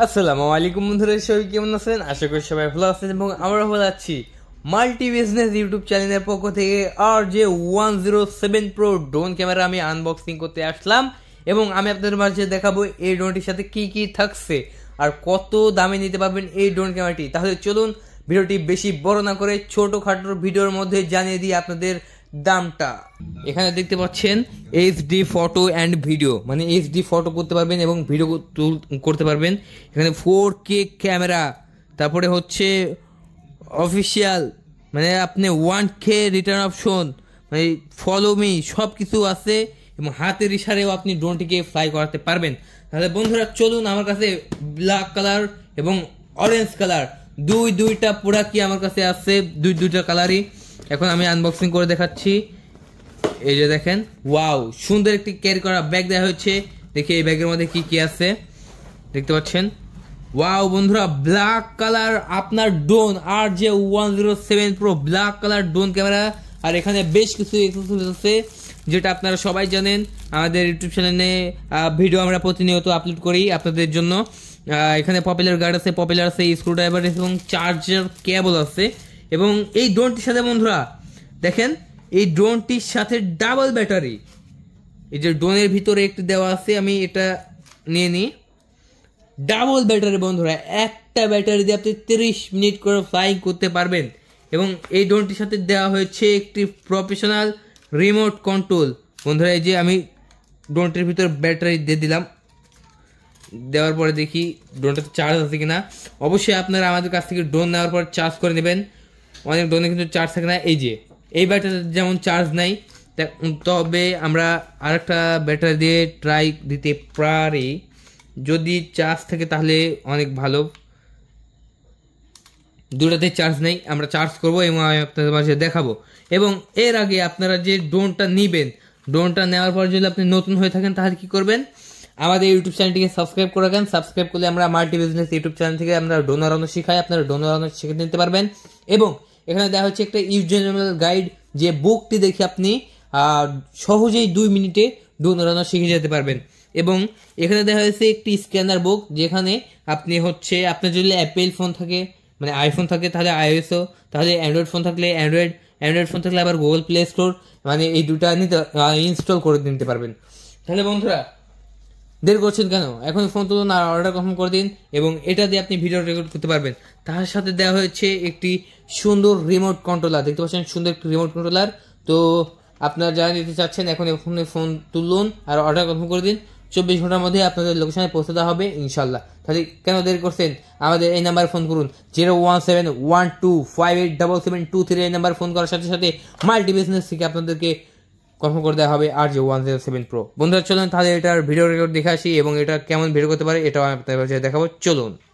আসসালামু আলাইকুম বন্ধুরা সবাই কেমন আছেন আশা করি সবাই ভালো আছেন এবং আমরা ভালো আছি মাল্টি বিজনেস ইউটিউব চ্যানেলের পক্ষ থেকে আর যে one zero seven pro drone camera আমি আনবক্সিং করতে আসলাম এবং আমি আপনাদের মাঝে দেখাবো এই ড্রোনটির সাথে কি কি থাকছে আর কত দামে নিতে পারবেন এই ড্রোন ক্যামেরাটি তাহলে চলুন ভিডিওটি বেশি বড় না করে ছোটো ছোটোখাটো ভিডিওর মধ্যে জানিয়ে দিই আপনাদের দামটা এখানে দেখতে পাচ্ছেন H D photo and video মানে এইচডি ফটো করতে পারবেন এবং ভিডিও করতে পারবেন এখানে ফোর কে ক্যামেরা তারপরে হচ্ছে অফিসিয়াল মানে আপনি ওয়ান কে রিটার্ন অপশন মানে ফলো মি সব কিছু আছে এবং হাতের ইশারেও আপনি ড্রোনটিকে ফ্লাই করাতে পারবেন তাহলে বন্ধুরা চলুন আমার কাছে ব্ল্যাক কালার এবং অরেঞ্জ কালার দুই দুইটা প্রোডাক্টই আমার কাছে আছে দুই দুইটা কালারই এখন আমি আনবক্সিং করে দেখাচ্ছি এই যে দেখেন ওয়াও সুন্দর একটি ক্যারি করা ব্যাগ দেওয়া হয়েছে দেখি এই ব্যাগের মধ্যে কি কি আছে দেখতে পাচ্ছেন ওয়াও বন্ধুরা ব্ল্যাক কালার আপনার ডোন আর যে one zero seven pro black colour drone camera আর এখানে বেশ কিছু এক্সেসরিজ আছে যেটা আপনারা সবাই জানেন আমাদের ইউটিউব চ্যানেলে ভিডিও আমরা প্রতিনিয়ত আপলোড করি আপনাদের জন্য এখানে পপুলার গার্ড আছে পপুলার আছে স্ক্রুড্রাইভার এবং চার্জার কেবল আছে এবং এই ড্রোনটির সাথে বন্ধুরা দেখেন এই ড্রোনটির সাথে ডাবল ব্যাটারি এই যে ড্রোনের ভিতরে একটি দেওয়া আছে আমি এটা নিয়ে নিই ডাবল ব্যাটারি বন্ধুরা একটা ব্যাটারি দিয়ে আপনি তিরিশ মিনিট করে ফ্লাইং করতে পারবেন এবং এই ড্রোনটির সাথে দেওয়া হয়েছে একটি প্রফেশনাল রিমোট কন্ট্রোল বন্ধুরা এই যে আমি ড্রোনটির ভিতরে ব্যাটারি দিয়ে দিলাম দেওয়ার পরে দেখি ড্রোনটাতে চার্জ আছে কিনা অবশ্যই আপনারা আমাদের কাছ থেকে ড্রোন নেওয়ার পর চার্জ করে নেবেন অনেক ড্রোনে কিন্তু চার্জ থাকে না এই যে এই ব্যাটারিতে যেমন চার্জ নেই তবে আমরা আরেকটা ব্যাটারি দিয়ে ট্রাই দিতে পারি যদি চার্জ থাকে তাহলে অনেক ভালো দুটাতে চার্জ নেই আমরা চার্জ করব এবং আমি আপনাদের মাঝে দেখাবো এবং এর আগে আপনারা যে ড্রোনটা নেবেন ড্রোনটা নেওয়ার পর যদি আপনি নতুন হয়ে থাকেন তাহলে কী করবেন আমাদের ইউটিউব চ্যানেলটিকে সাবস্ক্রাইব করে রাখেন সাবস্ক্রাইব করলে আমরা মাল্টি বিজনেস ইউটিউব চ্যানেল থেকে আমরা ডোনার অনেক শিখাই আপনারা ডোনার অনেক শিখে নিতে পারবেন এবং এখানে দেওয়া হচ্ছে একটা জেনারেল গাইড যে বুকটি দেখে আপনি সহজেই দুই মিনিটে ড্রোন ওড়ানো শিখে যেতে পারবেন এবং এখানে দেখা হয়েছে একটি স্ক্যানার বুক যেখানে আপনি হচ্ছে আপনার যদি অ্যাপেল ফোন থাকে মানে আইফোন থাকে তাহলে আইওএসও তাহলে অ্যান্ড্রয়েড ফোন থাকলে অ্যান্ড্রয়েড অ্যান্ড্রয়েড ফোন থাকলে আবার গুগল প্লে স্টোর মানে এই দুটা নিতে ইনস্টল করে নিতে পারবেন তাহলে বন্ধুরা দেরি করছেন কেন এখন ফোন তুলুন আর অর্ডার কনফার্ম করে দিন এবং এটা দিয়ে আপনি ভিডিও রেকর্ড করতে পারবেন তার সাথে দেওয়া হয়েছে একটি সুন্দর রিমোট কন্ট্রোলার দেখতে পাচ্ছেন সুন্দর একটি রিমোট কন্ট্রোলার তো আপনারা যারা নিতে চাচ্ছেন এখন এখন ফোন তুলুন আর অর্ডার কনফার্ম করে দিন চব্বিশ ঘন্টার মধ্যে আপনাদের লোকেশনে পৌঁছে দেওয়া হবে ইনশাল্লাহ তাহলে কেন দেরি করছেন আমাদের এই নাম্বার ফোন করুন zero one seven one two five eight double seven two three এই নাম্বার ফোন করার সাথে সাথে মাল্টি বিজনেস থেকে আপনাদেরকে কনফার্ম করে দেওয়া হবে আর জিও ওয়ান জিরো সেভেন প্রো বন্ধুরা চলুন তাহলে এটার ভিডিও রেকর্ড দেখে আসি এবং এটা কেমন ভিডিও করতে পারে এটাও আমি আপনাদের দেখাবো চলুন